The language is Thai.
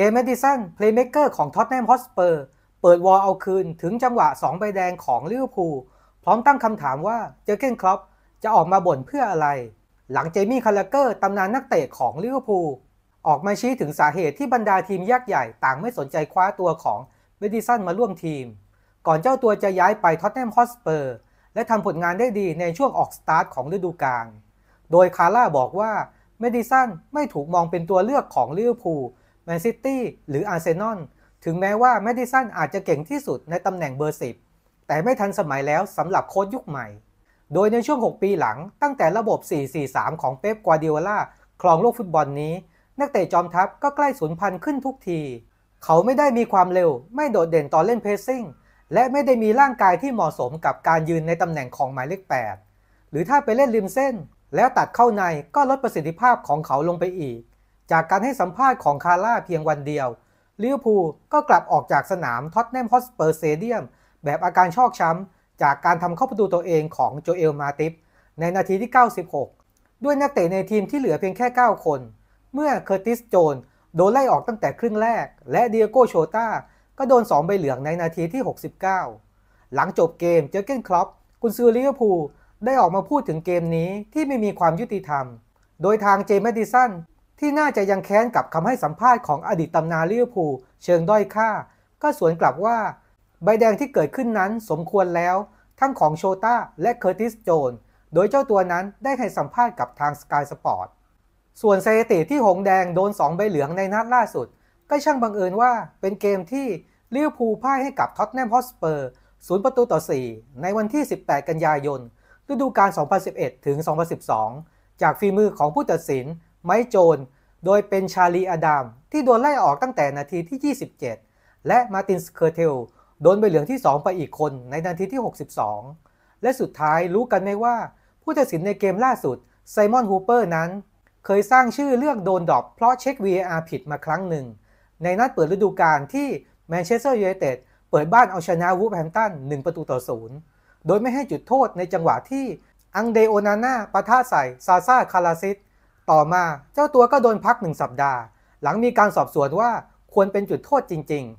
จมส์แมดิสัน เพลย์เมกเกอร์ของท็อตแนมฮอสเปอร์ เปิดวอลเอาคืนถึงจังหวะ 2 ใบแดงของลิเวอร์พูล พร้อมตั้งคำถามว่า เจอเกนครอป จะออกมาบ่นเพื่ออะไร หลังเจมี่คาร์ลเกอร์ตำนานนักเตะของลิเวอร์พูล ออกมาชี้ถึงสาเหตุที่บรรดาทีมยักษ์ใหญ่ต่างไม่สนใจคว้าตัวของเมดิสันมาร่วมทีม ก่อนเจ้าตัวจะย้ายไปท็อตแนมฮอสเปอร์ และทำผลงานได้ดีในช่วงออกสตาร์ทของฤดูกาล โดยคาร่าบอกว่าเมดิสันไม่ถูกมองเป็นตัวเลือกของลิเวอร์พูลแมนซิตี้หรืออาร์เซนอลถึงแม้ว่าแมดิสันอาจจะเก่งที่สุดในตำแหน่งเบอร์ 10 แต่ไม่ทันสมัยแล้วสำหรับโค้ชยุคใหม่ โดยในช่วง 6 ปีหลังตั้งแต่ระบบ 4-4-3 ของเป๊ปกวาดิโอลาครองโลกฟุตบอลนี้ นักเตะจอมทัพก็ใกล้สูญพันธุ์ขึ้นทุกที เขาไม่ได้มีความเร็วไม่โดดเด่นตอนเล่นเพสซิ่งและไม่ได้มีร่างกายที่เหมาะสมกับการยืนในตำแหน่งของหมายเลข8หรือถ้าไปเล่นริมเส้น แล้วตัดเข้าในก็ลดประสิทธิภาพของเขาลงไปอีกจากการให้สัมภาษณ์ของคาร่าเพียงวันเดียวลิเวอร์พูลก็กลับออกจากสนามท็อตแนมฮอสเปอร์เซเดียมแบบอาการชอกช้ำ จากการทำเข้าประตูตัวเองของโจเอลมาติฟในนาทีที่ 96 ด้วยนักเตะในทีมที่เหลือเพียงแค่ 9 คน เมื่อเคอร์ติสโจนโดนไล่ออกตั้งแต่ครึ่งแรก และเดียโกโชตาก็โดน2ใบเหลืองในนาทีที่ 69 หลังจบเกมเจอเกนคลอป กุนซือลิเวอร์พูลได้ออกมาพูดถึงเกมนี้ที่ไม่มีความยุติธรรม โดยทางเจมส์ดิสันที่น่าจะยังแค้นกับคำให้สัมภาษณ์ของอดีตตำนานลิเวอร์พูลเชิงด้อยค่า ก็สวนกลับว่า ใบแดงที่เกิดขึ้นนั้นสมควรแล้วทั้งของโชต้าและเคอร์ติสโจน โดยเจ้าตัวนั้นได้ให้สัมภาษณ์กับทางสกายสปอร์ต ส่วนเซติที่หงแดงโดน2ใบเหลืองในนัดล่าสุด ก็ช่างบังเอิญว่าเป็นเกมที่ลิเวอร์พูลพ่ายให้กับท็อตแนมฮอตสเปอร์ศูนย์ประตูต่อ4 ในวันที่ 18 กันยายน ฤดูกาล2011 ถึง 2012 จากฝีมือของผู้ตัดสินไม้โจนโดยเป็นชาลีอดาม ที่โดนไล่ออกตั้งแต่นาทีที่ 27 และมาตินสเคอร์เทล โดนใบเหลืองที่ 2 ไปอีกคนในนาทีที่ 62 และสุดท้ายรู้กันไหมว่าผู้ตัดสินในเกมล่าสุดไซมอนฮูเปอร์นั้น เคยสร้างชื่อเลือกโดนดรอปเพราะเช็ค VAR ผิดมาครั้งหนึ่ง ในนัดเปิดฤดูกาลที่แมนเชสเตอร์ยูไนเต็ดเปิดบ้านเอาชนะวูฟแฮมตัน1ประตูต่อศูนย์โดยไม่ให้จุดโทษในจังหวะที่อังเดโอนาน่าปะทะใส่ซาซาคาราซิตต่อมาเจ้าตัวก็โดนพักหนึ่งสัปดาห์ หลังมีการสอบสวนว่าควรเป็นจุดโทษจริง ๆ